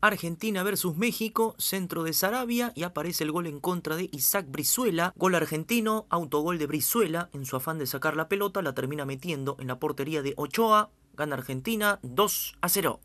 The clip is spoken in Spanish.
Argentina versus México, centro de Sarabia y aparece el gol en contra de Isaac Brizuela, gol argentino, autogol de Brizuela, en su afán de sacar la pelota la termina metiendo en la portería de Ochoa, gana Argentina 2 a 0.